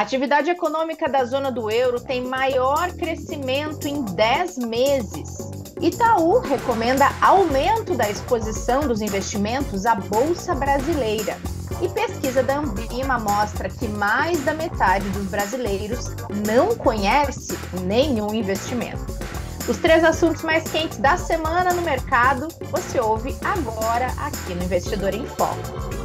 A atividade econômica da zona do euro tem maior crescimento em 10 meses. Itaú recomenda aumento da exposição dos investimentos à Bolsa Brasileira. E pesquisa da Ambima mostra que mais da metade dos brasileiros não conhece nenhum investimento. Os três assuntos mais quentes da semana no mercado você ouve agora aqui no Investidor em Foco.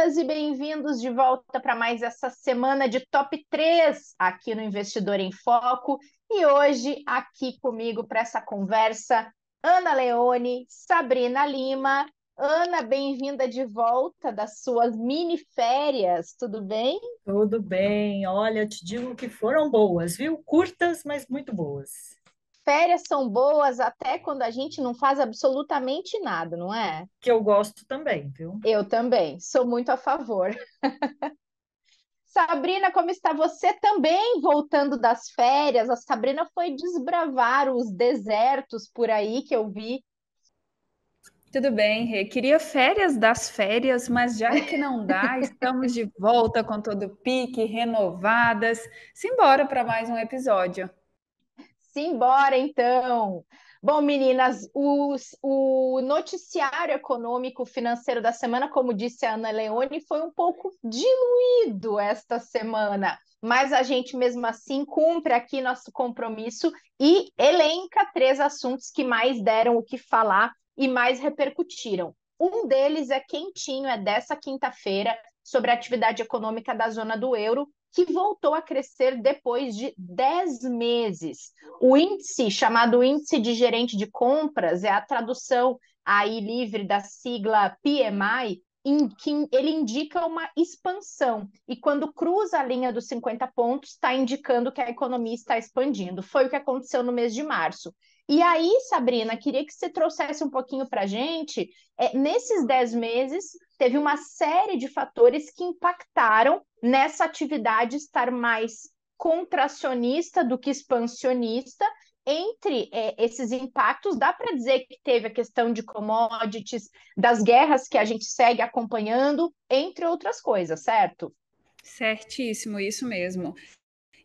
Bem-vindas e bem-vindos de volta para mais essa semana de top 3 aqui no Investidor em Foco. E hoje, aqui comigo para essa conversa, Ana Leone, Sabrina Lima. Ana, bem-vinda de volta das suas mini férias, tudo bem? Tudo bem, olha, te digo que foram boas, viu? Curtas, mas muito boas férias são boas até quando a gente não faz absolutamente nada, não é? Que eu gosto também, viu? Eu também, sou muito a favor. Sabrina, como está você também voltando das férias? A Sabrina foi desbravar os desertos por aí que eu vi. Tudo bem, Rê. Queria férias das férias, mas já que não dá, estamos de volta com todo o pique, renovadas. Simbora para mais um episódio. Simbora, então! Bom, meninas, o, o noticiário econômico financeiro da semana, como disse a Ana Leone, foi um pouco diluído esta semana, mas a gente mesmo assim cumpre aqui nosso compromisso e elenca três assuntos que mais deram o que falar e mais repercutiram. Um deles é quentinho, é dessa quinta-feira, sobre a atividade econômica da zona do euro, que voltou a crescer depois de 10 meses. O índice, chamado Índice de Gerente de Compras, é a tradução aí livre da sigla PMI, em que ele indica uma expansão. E quando cruza a linha dos 50 pontos, está indicando que a economia está expandindo. Foi o que aconteceu no mês de março. E aí, Sabrina, queria que você trouxesse um pouquinho para a gente. É, nesses 10 meses, teve uma série de fatores que impactaram nessa atividade estar mais contracionista do que expansionista. Entre é, esses impactos, dá para dizer que teve a questão de commodities, das guerras que a gente segue acompanhando, entre outras coisas, certo? Certíssimo, isso mesmo.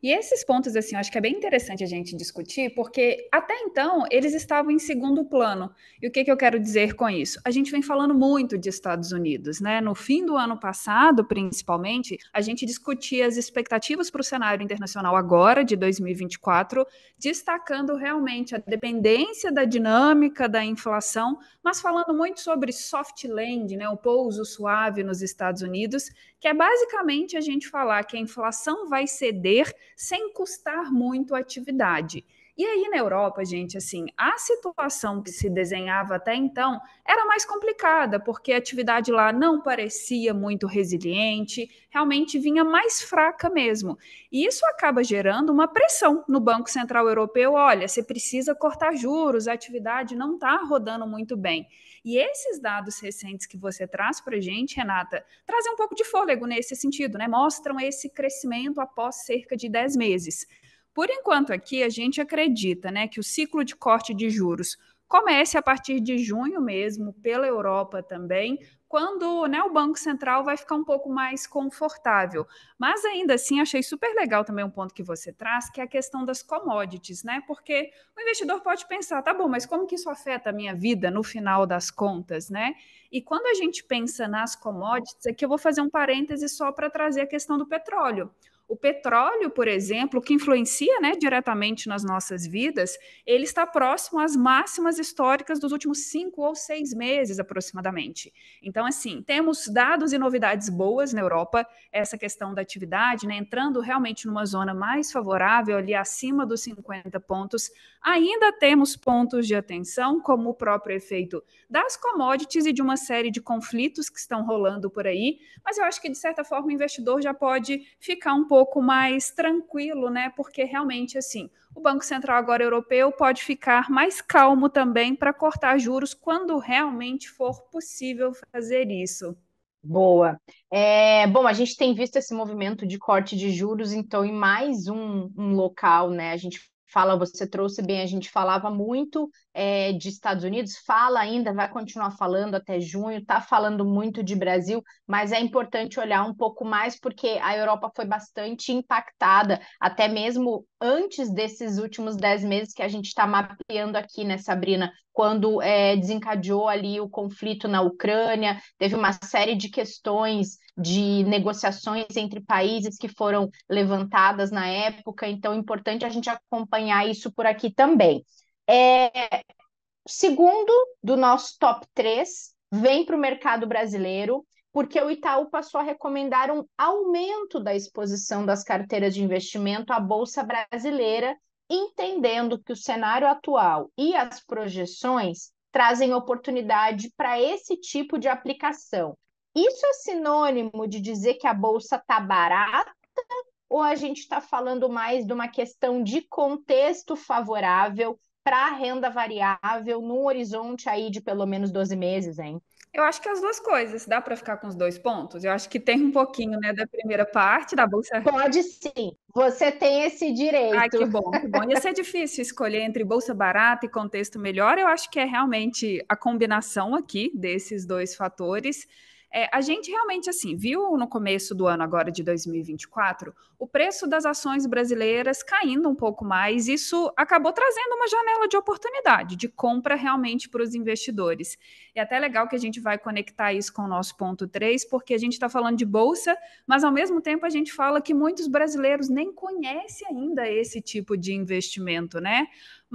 E esses pontos, assim, eu acho que é bem interessante a gente discutir, porque até então eles estavam em segundo plano. E o que, que eu quero dizer com isso? A gente vem falando muito de Estados Unidos, né? No fim do ano passado, principalmente, a gente discutia as expectativas para o cenário internacional agora, de 2024, destacando realmente a dependência da dinâmica da inflação, mas falando muito sobre soft land, né? O pouso suave nos Estados Unidos, que é basicamente a gente falar que a inflação vai ceder sem custar muito a atividade. E aí na Europa, gente, assim, a situação que se desenhava até então era mais complicada, porque a atividade lá não parecia muito resiliente, realmente vinha mais fraca mesmo. E isso acaba gerando uma pressão no Banco Central Europeu, olha, você precisa cortar juros, a atividade não está rodando muito bem. E esses dados recentes que você traz para gente, Renata, trazem um pouco de fôlego nesse sentido, né? Mostram esse crescimento após cerca de 10 meses. Por enquanto aqui a gente acredita, né, que o ciclo de corte de juros comece a partir de junho mesmo pela Europa também, quando né, o Banco Central vai ficar um pouco mais confortável. Mas ainda assim, achei super legal também um ponto que você traz, que é a questão das commodities, né? Porque o investidor pode pensar, tá bom, mas como que isso afeta a minha vida no final das contas, né? E quando a gente pensa nas commodities, aqui eu vou fazer um parêntese só para trazer a questão do petróleo. O petróleo, por exemplo, que influencia né, diretamente nas nossas vidas, ele está próximo às máximas históricas dos últimos cinco ou seis meses, aproximadamente. Então, assim, temos dados e novidades boas na Europa, essa questão da atividade, né, entrando realmente numa zona mais favorável, ali acima dos 50 pontos. Ainda temos pontos de atenção, como o próprio efeito das commodities e de uma série de conflitos que estão rolando por aí, mas eu acho que, de certa forma, o investidor já pode ficar um pouco pouco mais tranquilo, né? Porque realmente assim, o Banco Central agora europeu pode ficar mais calmo também para cortar juros quando realmente for possível fazer isso. Boa. É, bom, a gente tem visto esse movimento de corte de juros, então, em mais um, um local, né? A gente fala, você trouxe bem, a gente falava muito é, de Estados Unidos, fala ainda, vai continuar falando até junho, está falando muito de Brasil, mas é importante olhar um pouco mais, porque a Europa foi bastante impactada, até mesmo antes desses últimos dez meses que a gente está mapeando aqui, né, Sabrina? Quando é, desencadeou ali o conflito na Ucrânia, teve uma série de questões de negociações entre países que foram levantadas na época, então é importante a gente acompanhar isso por aqui também. É, segundo do nosso top 3 vem para o mercado brasileiro, porque o Itaú passou a recomendar um aumento da exposição das carteiras de investimento à Bolsa Brasileira, entendendo que o cenário atual e as projeções trazem oportunidade para esse tipo de aplicação. Isso é sinônimo de dizer que a bolsa está barata ou a gente está falando mais de uma questão de contexto favorável para renda variável num horizonte aí de pelo menos 12 meses, hein? Eu acho que as duas coisas, dá para ficar com os dois pontos? Eu acho que tem um pouquinho, né, da primeira parte da bolsa. Pode sim. Você tem esse direito. Ah, que bom, que bom. Ia ser difícil escolher entre bolsa barata e contexto melhor. Eu acho que é realmente a combinação aqui desses dois fatores. É, a gente realmente, assim, viu no começo do ano agora de 2024, o preço das ações brasileiras caindo um pouco mais. Isso acabou trazendo uma janela de oportunidade, de compra realmente para os investidores. E é até legal que a gente vai conectar isso com o nosso ponto 3, porque a gente está falando de bolsa, mas ao mesmo tempo a gente fala que muitos brasileiros nem conhecem ainda esse tipo de investimento, né?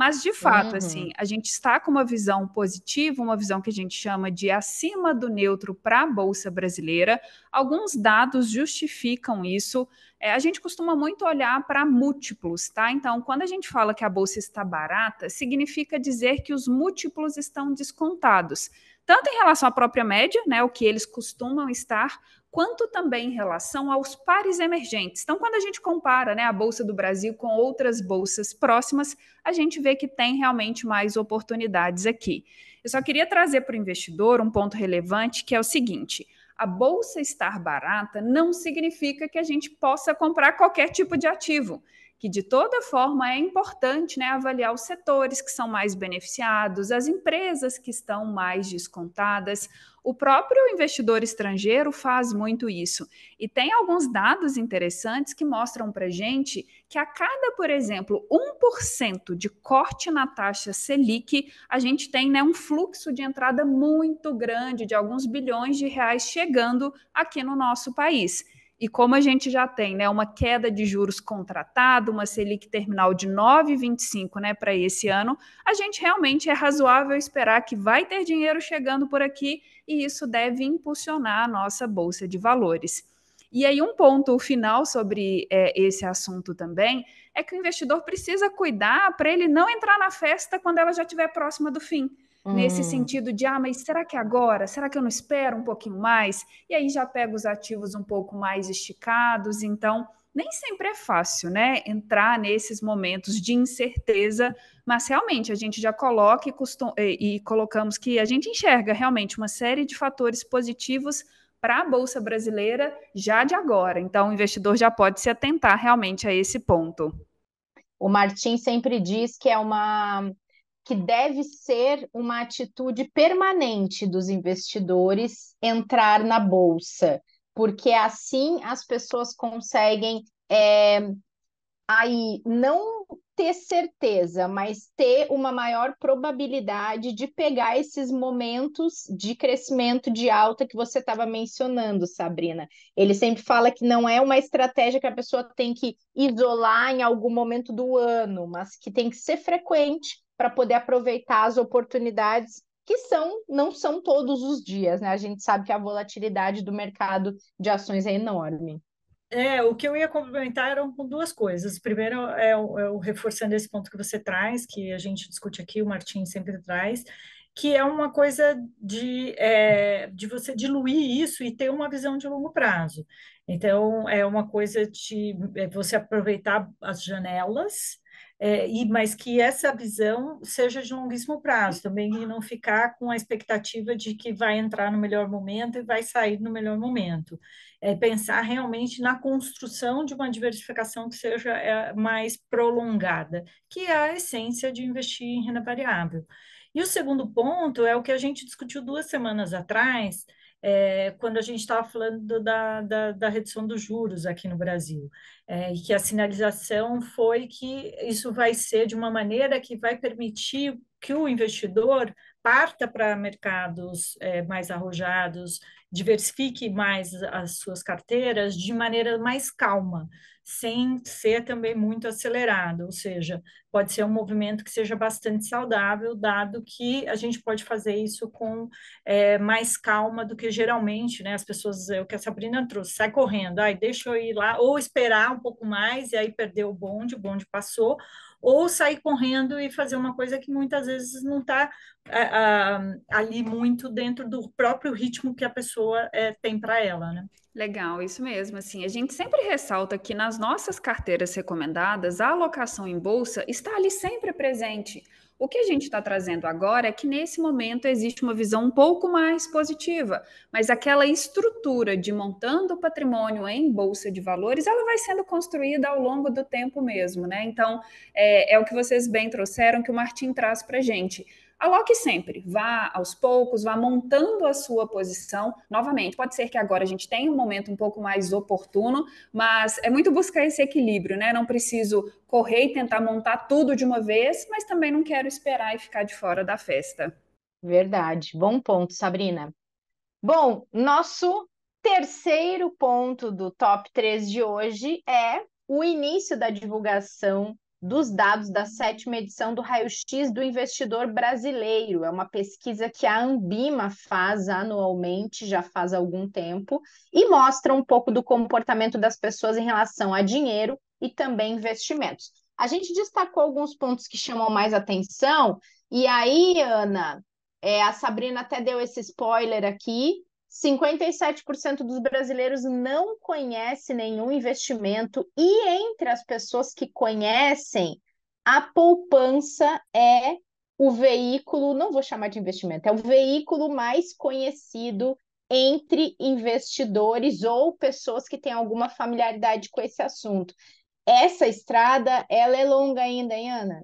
Mas, de fato, assim, uhum. assim, a gente está com uma visão positiva, uma visão que a gente chama de acima do neutro para a Bolsa Brasileira. Alguns dados justificam isso. É, a gente costuma muito olhar para múltiplos, tá? Então, quando a gente fala que a Bolsa está barata, significa dizer que os múltiplos estão descontados tanto em relação à própria média, né, o que eles costumam estar, quanto também em relação aos pares emergentes. Então, quando a gente compara né, a Bolsa do Brasil com outras bolsas próximas, a gente vê que tem realmente mais oportunidades aqui. Eu só queria trazer para o investidor um ponto relevante que é o seguinte: a bolsa estar barata não significa que a gente possa comprar qualquer tipo de ativo que de toda forma é importante né, avaliar os setores que são mais beneficiados, as empresas que estão mais descontadas. O próprio investidor estrangeiro faz muito isso. E tem alguns dados interessantes que mostram para gente que a cada, por exemplo, 1% de corte na taxa Selic, a gente tem né, um fluxo de entrada muito grande de alguns bilhões de reais chegando aqui no nosso país. E como a gente já tem né, uma queda de juros contratado, uma Selic terminal de 9,25 né, para esse ano, a gente realmente é razoável esperar que vai ter dinheiro chegando por aqui e isso deve impulsionar a nossa Bolsa de Valores. E aí, um ponto final sobre é, esse assunto também é que o investidor precisa cuidar para ele não entrar na festa quando ela já estiver próxima do fim Nesse hum. sentido de, ah, mas será que é agora? Será que eu não espero um pouquinho mais? E aí já pego os ativos um pouco mais esticados. Então, nem sempre é fácil, né? Entrar nesses momentos de incerteza, mas realmente a gente já coloca e, costum e, e colocamos que a gente enxerga realmente uma série de fatores positivos para a Bolsa Brasileira já de agora. Então, o investidor já pode se atentar realmente a esse ponto. O Martin sempre diz que é uma que deve ser uma atitude permanente dos investidores entrar na bolsa, porque assim as pessoas conseguem é, aí não ter certeza, mas ter uma maior probabilidade de pegar esses momentos de crescimento de alta que você estava mencionando, Sabrina. Ele sempre fala que não é uma estratégia que a pessoa tem que isolar em algum momento do ano, mas que tem que ser frequente para poder aproveitar as oportunidades que são, não são todos os dias, né? A gente sabe que a volatilidade do mercado de ações é enorme. É, o que eu ia complementar eram com duas coisas. Primeiro é, o, é o reforçando esse ponto que você traz, que a gente discute aqui, o Martin sempre traz, que é uma coisa de, é, de você diluir isso e ter uma visão de longo prazo. Então, é uma coisa de é você aproveitar as janelas é, e, mas que essa visão seja de longuíssimo prazo também, e não ficar com a expectativa de que vai entrar no melhor momento e vai sair no melhor momento. É pensar realmente na construção de uma diversificação que seja é, mais prolongada, que é a essência de investir em renda variável. E o segundo ponto é o que a gente discutiu duas semanas atrás, é, quando a gente estava falando da, da, da, redução dos juros aqui no Brasil, é, e que a sinalização foi que isso vai ser de uma maneira que vai permitir que o investidor parta para mercados é, mais arrojados, diversifique mais as suas carteiras de maneira mais calma, sem ser também muito acelerado, ou seja, pode ser um movimento que seja bastante saudável, dado que a gente pode fazer isso com é, mais calma do que geralmente, né? As pessoas, é o que a Sabrina trouxe, sai correndo, ai, deixa eu ir lá, ou esperar um pouco mais, e aí perdeu o bonde, o bonde passou, ou sair correndo e fazer uma coisa que muitas vezes não está eh, ah, ali muito dentro do próprio ritmo que a pessoa é, tem para ela, né? Legal, isso mesmo. Assim, a gente sempre ressalta que nas nossas carteiras recomendadas, a alocação em bolsa está ali sempre presente. O que a gente está trazendo agora é que nesse momento existe uma visão um pouco mais positiva, mas aquela estrutura de montando o patrimônio em bolsa de valores, ela vai sendo construída ao longo do tempo mesmo, né? Então, é, é o que vocês bem trouxeram, que o Martim traz para gente Aloque sempre, vá aos poucos, vá montando a sua posição. Novamente, pode ser que agora a gente tenha um momento um pouco mais oportuno, mas é muito buscar esse equilíbrio, né? Não preciso correr e tentar montar tudo de uma vez, mas também não quero esperar e ficar de fora da festa. Verdade, bom ponto, Sabrina. Bom, nosso terceiro ponto do top 3 de hoje é o início da divulgação dos dados da sétima edição do Raio-X do Investidor Brasileiro. É uma pesquisa que a Ambima faz anualmente, já faz algum tempo, e mostra um pouco do comportamento das pessoas em relação a dinheiro e também investimentos. A gente destacou alguns pontos que chamam mais atenção, e aí, Ana, é, a Sabrina até deu esse spoiler aqui, 57% dos brasileiros não conhece nenhum investimento e entre as pessoas que conhecem, a poupança é o veículo, não vou chamar de investimento, é o veículo mais conhecido entre investidores ou pessoas que têm alguma familiaridade com esse assunto. Essa estrada, ela é longa ainda, hein, Ana?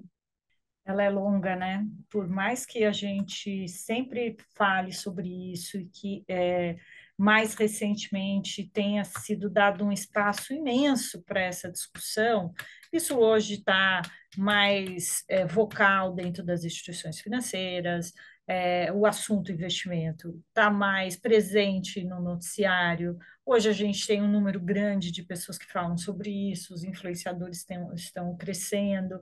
ela é longa, né? Por mais que a gente sempre fale sobre isso e que é, mais recentemente tenha sido dado um espaço imenso para essa discussão, isso hoje está mais é, vocal dentro das instituições financeiras, é, o assunto investimento está mais presente no noticiário. Hoje a gente tem um número grande de pessoas que falam sobre isso, os influenciadores tem, estão crescendo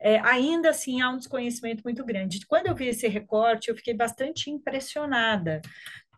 é, ainda assim há um desconhecimento muito grande. Quando eu vi esse recorte, eu fiquei bastante impressionada,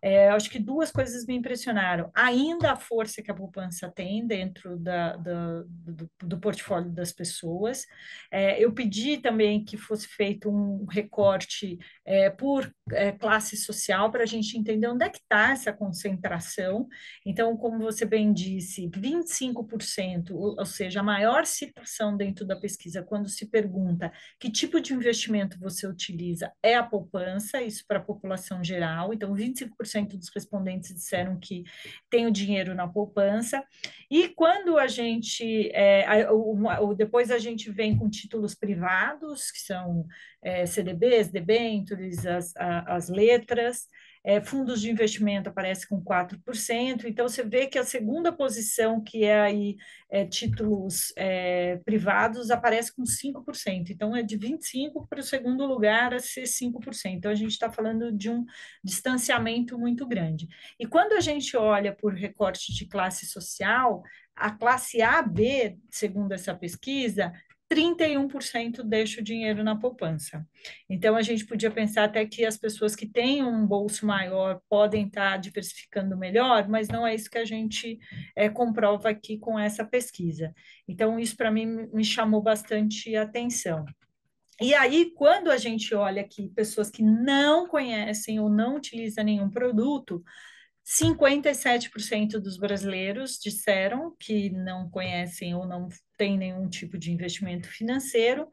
é, acho que duas coisas me impressionaram. Ainda a força que a poupança tem dentro da, da do, do, portfólio das pessoas. É, eu pedi também que fosse feito um recorte é, por é, classe social para a gente entender onde é que está essa concentração. Então, como você bem disse, 25%, ou, ou seja, a maior citação dentro da pesquisa, quando se pergunta que tipo de investimento você utiliza, é a poupança, isso para a população geral. Então, 25% cento dos respondentes disseram que tem o dinheiro na poupança. E quando a gente, é, ou, depois a gente vem com títulos privados, que são é, CDBs, debêntures, as, as letras, é, fundos de investimento aparece com 4%, então você vê que a segunda posição, que é aí é, títulos é, privados, aparece com 5%, então é de 25% para o segundo lugar a ser 5%, então a gente está falando de um distanciamento muito grande. E quando a gente olha por recorte de classe social, a classe AB, segundo essa pesquisa, 31% deixa o dinheiro na poupança. Então, a gente podia pensar até que as pessoas que têm um bolso maior podem estar diversificando melhor, mas não é isso que a gente é, comprova aqui com essa pesquisa. Então, isso para mim me chamou bastante atenção. E aí, quando a gente olha aqui pessoas que não conhecem ou não utilizam nenhum produto, 57% dos brasileiros disseram que não conhecem ou não tem nenhum tipo de investimento financeiro.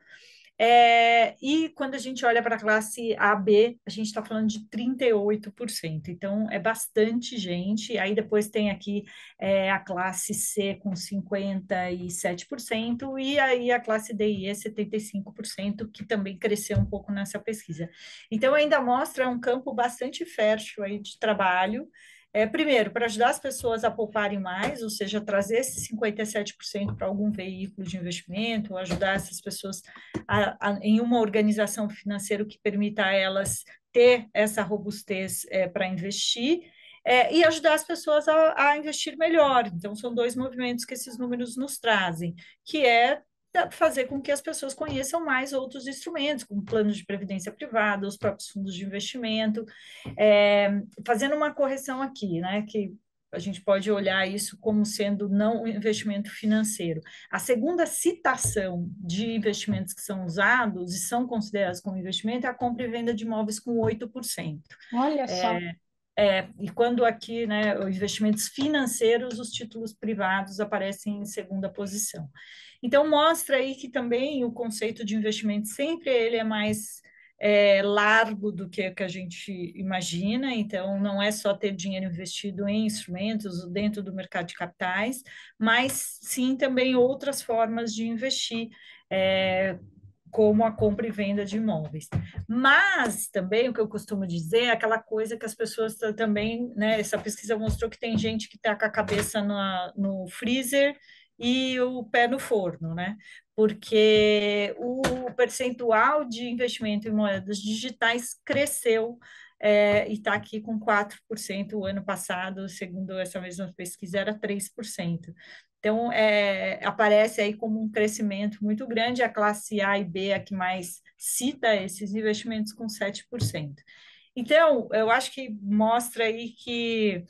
É, e quando a gente olha para a classe AB, a gente está falando de 38%, então é bastante gente. Aí depois tem aqui é, a classe C com 57%, e aí a classe D e E 75%, que também cresceu um pouco nessa pesquisa. Então ainda mostra um campo bastante fértil aí de trabalho. É, primeiro, para ajudar as pessoas a pouparem mais, ou seja, trazer esse 57% para algum veículo de investimento, ajudar essas pessoas a, a, em uma organização financeira que permita a elas ter essa robustez é, para investir. É, e ajudar as pessoas a, a investir melhor. Então, são dois movimentos que esses números nos trazem, que é fazer com que as pessoas conheçam mais outros instrumentos, como planos de previdência privada, os próprios fundos de investimento, é, fazendo uma correção aqui, né? Que a gente pode olhar isso como sendo não um investimento financeiro. A segunda citação de investimentos que são usados e são considerados como investimento é a compra e venda de imóveis com 8%. Olha só. É, é, e quando aqui, né, investimentos financeiros, os títulos privados aparecem em segunda posição. Então, mostra aí que também o conceito de investimento sempre ele é mais é, largo do que, que a gente imagina, então não é só ter dinheiro investido em instrumentos dentro do mercado de capitais, mas sim também outras formas de investir, é, como a compra e venda de imóveis. Mas também o que eu costumo dizer é aquela coisa que as pessoas também, né? Essa pesquisa mostrou que tem gente que está com a cabeça na, no freezer e o pé no forno, né? Porque o percentual de investimento em moedas digitais cresceu é, e está aqui com 4% o ano passado, segundo essa mesma pesquisa, era 3%. Então, é, aparece aí como um crescimento muito grande, a classe A e B é a que mais cita esses investimentos com 7%. Então, eu acho que mostra aí que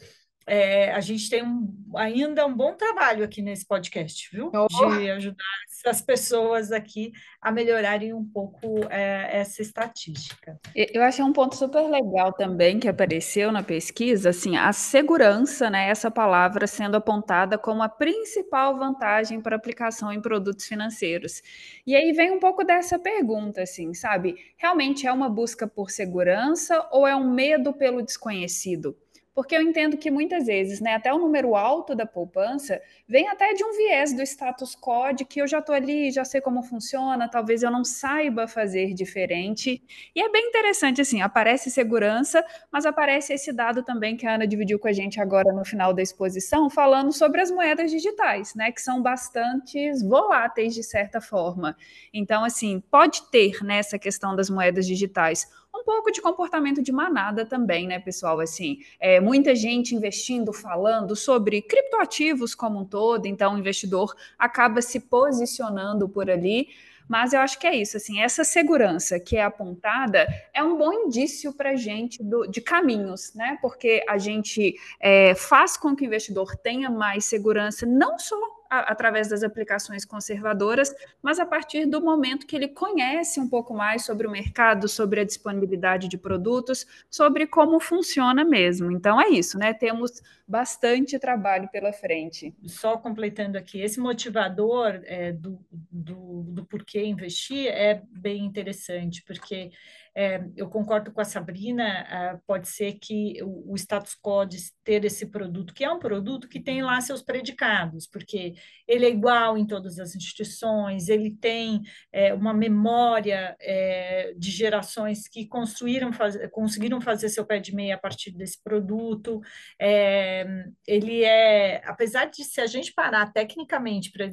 é, a gente tem um, ainda um bom trabalho aqui nesse podcast, viu? Oh. De ajudar as pessoas aqui a melhorarem um pouco é, essa estatística. Eu achei um ponto super legal também que apareceu na pesquisa, assim, a segurança, né? Essa palavra sendo apontada como a principal vantagem para aplicação em produtos financeiros. E aí vem um pouco dessa pergunta, assim, sabe? Realmente é uma busca por segurança ou é um medo pelo desconhecido? Porque eu entendo que muitas vezes, né, até o número alto da poupança vem até de um viés do status quo de que eu já estou ali, já sei como funciona, talvez eu não saiba fazer diferente. E é bem interessante, assim, aparece segurança, mas aparece esse dado também que a Ana dividiu com a gente agora no final da exposição, falando sobre as moedas digitais, né, que são bastante voláteis de certa forma. Então, assim, pode ter nessa né, questão das moedas digitais um pouco de comportamento de manada também, né, pessoal? Assim, é, muita gente investindo, falando sobre criptoativos como um todo, então o investidor acaba se posicionando por ali. Mas eu acho que é isso, assim, essa segurança que é apontada é um bom indício para a gente do, de caminhos, né? Porque a gente é, faz com que o investidor tenha mais segurança, não só a, através das aplicações conservadoras, mas a partir do momento que ele conhece um pouco mais sobre o mercado, sobre a disponibilidade de produtos, sobre como funciona mesmo. Então é isso, né? Temos bastante trabalho pela frente. Só completando aqui, esse motivador é, do, do, do porquê investir é bem interessante, porque é, eu concordo com a Sabrina, pode ser que o, o, status quo de ter esse produto, que é um produto que tem lá seus predicados, porque ele é igual em todas as instituições, ele tem é, uma memória é, de gerações que construíram, faz, conseguiram fazer seu pé de meia a partir desse produto, é, eh, ele é, apesar de se a gente parar tecnicamente para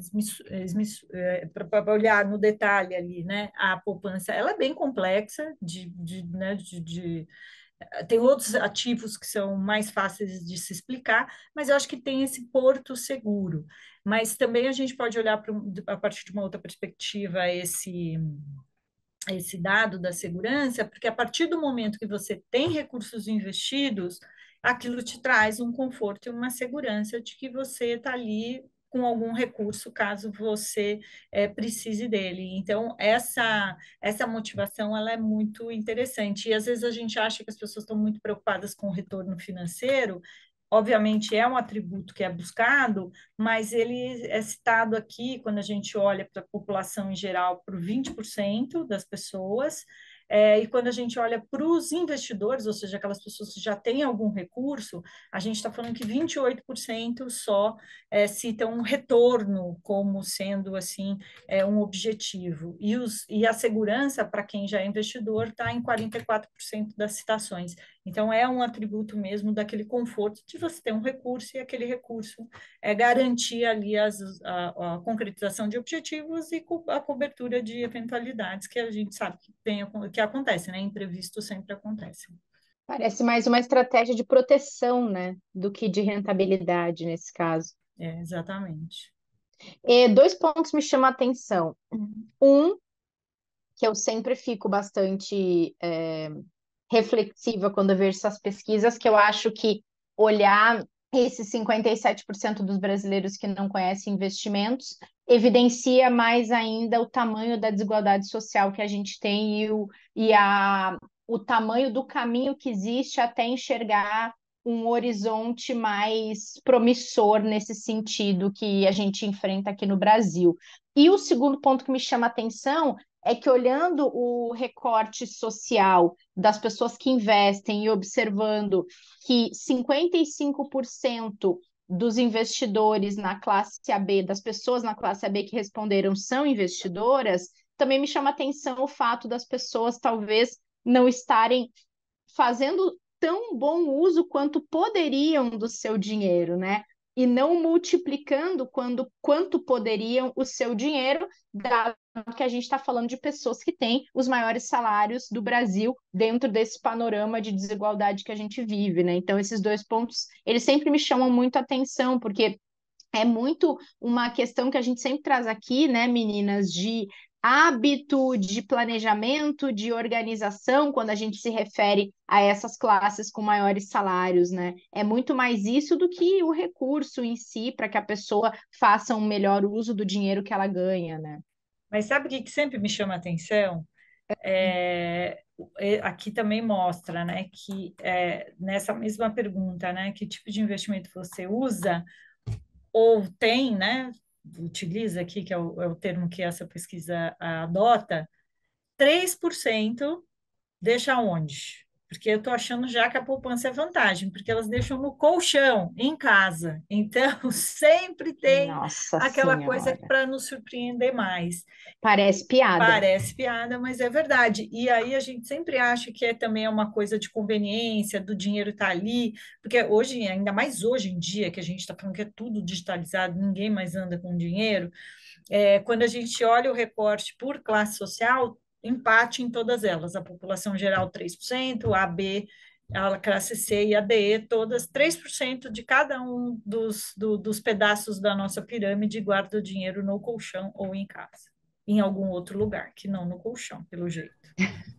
eh, olhar no detalhe ali, né, a poupança, ela é bem complexa de, de, né, de, de eh, tem outros ativos que são mais fáceis de se explicar, mas eu acho que tem esse porto seguro. Mas também a gente pode olhar pra, a partir de uma outra perspectiva esse esse dado da segurança, porque a partir do momento que você tem recursos investidos, aquilo te traz um conforto e uma segurança de que você está ali com algum recurso caso você é, precise dele. Então essa essa motivação ela é muito interessante e às vezes a gente acha que as pessoas estão muito preocupadas com o retorno financeiro. Obviamente é um atributo que é buscado, mas ele é citado aqui quando a gente olha para a população em geral por 20% das pessoas é, e quando a gente olha para os investidores, ou seja, aquelas pessoas que já têm algum recurso, a gente está falando que 28% só é, citam um retorno como sendo assim é, um objetivo. E, os, e a segurança, para quem já é investidor, está em 44% das citações. Então, é um atributo mesmo daquele conforto de você ter um recurso e aquele recurso é garantir ali as, a, a concretização de objetivos e co a cobertura de eventualidades que a gente sabe que, tem, que acontece, né? imprevisto sempre acontece Parece mais uma estratégia de proteção, né? Do que de rentabilidade nesse caso. É, exatamente. E dois pontos me chamam a atenção. Uhum. Um, que eu sempre fico bastante é, reflexiva quando eu vejo essas pesquisas, que eu acho que olhar esses 57% dos brasileiros que não conhecem investimentos evidencia mais ainda o tamanho da desigualdade social que a gente tem e o, e a, o tamanho do caminho que existe até enxergar um horizonte mais promissor nesse sentido que a gente enfrenta aqui no Brasil. E o segundo ponto que me chama atenção é que olhando o recorte social das pessoas que investem e observando que 55% dos investidores na classe AB, das pessoas na classe AB que responderam são investidoras, também me chama atenção o fato das pessoas talvez não estarem fazendo tão bom uso quanto poderiam do seu dinheiro, né? E não multiplicando quando quanto poderiam o seu dinheiro, dado que a gente está falando de pessoas que têm os maiores salários do Brasil dentro desse panorama de desigualdade que a gente vive, né? Então, esses dois pontos, eles sempre me chamam muito atenção, porque é muito uma questão que a gente sempre traz aqui, né, meninas, de hábito de planejamento, de organização, quando a gente se refere a essas classes com maiores salários, né? É muito mais isso do que o recurso em si para que a pessoa faça um melhor uso do dinheiro que ela ganha, né? Mas sabe o que, que sempre me chama a atenção? É, é, aqui também mostra, né, que é, nessa mesma pergunta, né, que tipo de investimento você usa ou tem, né, utiliza aqui, que é o, é o termo que essa pesquisa adota, 3% deixa onde? porque eu estou achando já que a poupança é vantagem, porque elas deixam no colchão, em casa. Então, sempre tem Nossa aquela senhora. coisa para nos surpreender mais. Parece piada. Parece piada, mas é verdade. E aí a gente sempre acha que é também é uma coisa de conveniência, do dinheiro estar tá ali, porque hoje, ainda mais hoje em dia, que a gente está falando que é tudo digitalizado, ninguém mais anda com dinheiro. É, quando a gente olha o recorte por classe social, empate em todas elas, a população geral 3%, a B, a classe C e a DE, todas 3% de cada um dos, do, dos pedaços da nossa pirâmide guarda o dinheiro no colchão ou em casa, em algum outro lugar, que não no colchão, pelo jeito.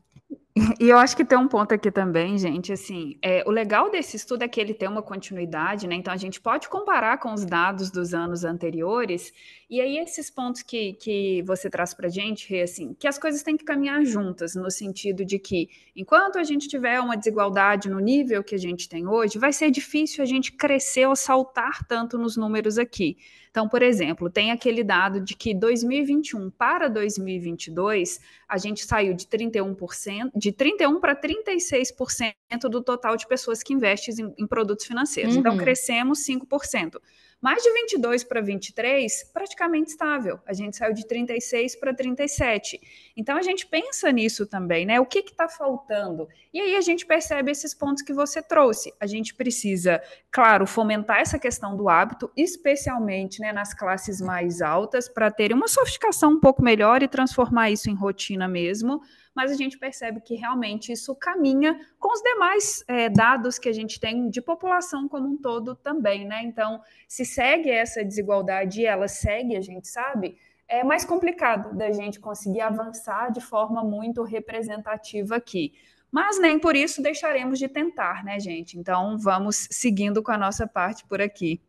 E eu acho que tem um ponto aqui também, gente, assim, é, o legal desse estudo é que ele tem uma continuidade, né? Então a gente pode comparar com os dados dos anos anteriores, e aí esses pontos que, que você traz para a gente, Rê, assim, que as coisas têm que caminhar juntas, no sentido de que enquanto a gente tiver uma desigualdade no nível que a gente tem hoje, vai ser difícil a gente crescer ou saltar tanto nos números aqui. Então, por exemplo, tem aquele dado de que 2021 para 2022, a gente saiu de 31%, de 31 para 36% do total de pessoas que investem em, em produtos financeiros. Então, uhum. Então, crescemos 5%. Mais de 22 para 23, praticamente estável. A gente saiu de 36 para 37. Então, a gente pensa nisso também, né? O que está faltando? E aí a gente percebe esses pontos que você trouxe. A gente precisa, claro, fomentar essa questão do hábito, especialmente né, nas classes mais altas, para terem uma sofisticação um pouco melhor e transformar isso em rotina mesmo mas a gente percebe que realmente isso caminha com os demais é, dados que a gente tem de população como um todo também, né? Então, se segue essa desigualdade e ela segue, a gente sabe, é mais complicado da gente conseguir avançar de forma muito representativa aqui. Mas nem por isso deixaremos de tentar, né, gente? Então, vamos seguindo com a nossa parte por aqui.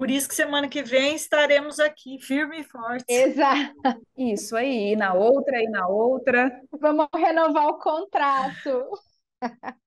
Por isso que semana que vem estaremos aqui, firme e forte. Exato. Isso aí, e na outra, e na outra. Vamos renovar o contrato.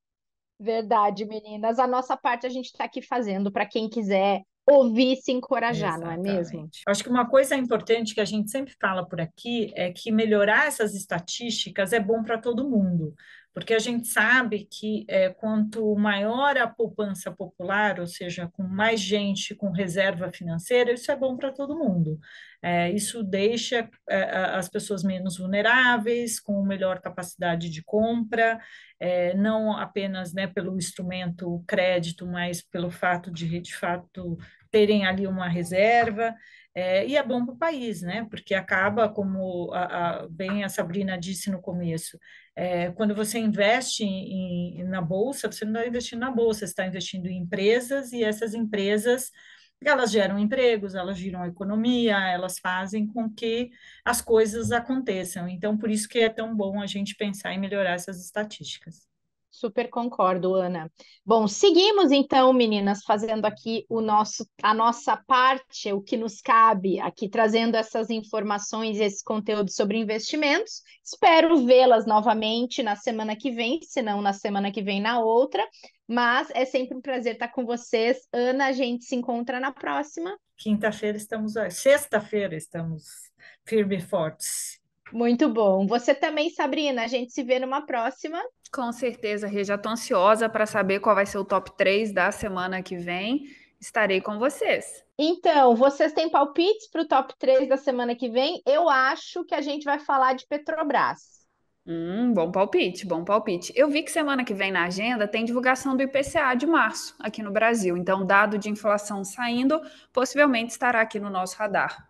Verdade, meninas. A nossa parte a gente está aqui fazendo para quem quiser ouvir e se encorajar, Exatamente. não é mesmo? Acho que uma coisa importante que a gente sempre fala por aqui é que melhorar essas estatísticas é bom para todo mundo porque a gente sabe que é, quanto maior a poupança popular, ou seja, com mais gente com reserva financeira, isso é bom para todo mundo. É, isso deixa é, as pessoas menos vulneráveis, com melhor capacidade de compra, é, não apenas né, pelo instrumento crédito, mas pelo fato de, de fato, terem ali uma reserva. É, e é bom para o país, né? Porque acaba, como a, a, bem a Sabrina disse no começo, é, quando você investe em, na bolsa, você não está investindo na bolsa, você está investindo em empresas e essas empresas elas geram empregos, elas giram a economia, elas fazem com que as coisas aconteçam. Então, por isso que é tão bom a gente pensar em melhorar essas estatísticas. Super concordo, Ana. Bom, seguimos então, meninas, fazendo aqui o nosso, a nossa parte, o que nos cabe aqui, trazendo essas informações, esse conteúdo sobre investimentos. Espero vê-las novamente na semana que vem, se não na semana que vem, na outra. Mas é sempre um prazer estar com vocês. Ana, a gente se encontra na próxima. Quinta-feira estamos, sexta-feira estamos firme e fortes. Muito bom. Você também, Sabrina, a gente se vê numa próxima. Com certeza, Rê. Já estou ansiosa para saber qual vai ser o top 3 da semana que vem. Estarei com vocês. Então, vocês têm palpites para o top 3 da semana que vem? Eu acho que a gente vai falar de Petrobras. Hum, bom palpite, bom palpite. Eu vi que semana que vem na agenda tem divulgação do IPCA de março aqui no Brasil. Então, dado de inflação saindo, possivelmente estará aqui no nosso radar.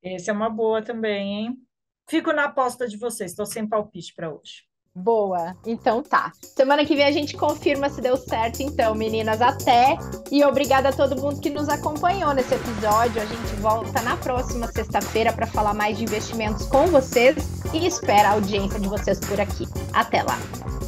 Essa é uma boa também, hein? Fico na aposta de vocês, estou sem palpite para hoje. Boa, então tá. Semana que vem a gente confirma se deu certo, então, meninas. Até! E obrigada a todo mundo que nos acompanhou nesse episódio. A gente volta na próxima sexta-feira para falar mais de investimentos com vocês e espera a audiência de vocês por aqui. Até lá!